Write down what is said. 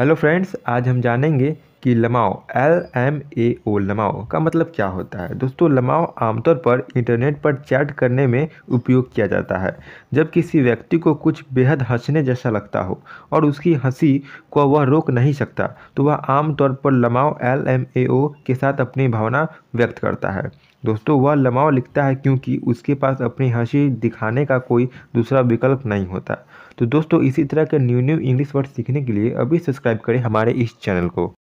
hello friends आज हम जानेंगे कि लमाओ एल एम ए ओ लमाओ का मतलब क्या होता है दोस्तों लमाओ आमतौर पर इंटरनेट पर चैट करने में उपयोग किया जाता है जब किसी व्यक्ति को कुछ बेहद हंसने जैसा लगता हो और उसकी हंसी को वह रोक नहीं सकता तो वह आमतौर पर लमाओ एल एम ए ओ के साथ अपनी भावना व्यक्त करता है दोस्तों वह लमाओ लिखता है क्योंकि उसके पास अपनी हंसी दिखाने का कोई दूसरा विकल्प नहीं होता तो दोस्तों इसी तरह के न्यू न्यू इंग्लिश वर्ड सीखने के लिए अभी सब्सक्राइब करें हमारे इस चैनल को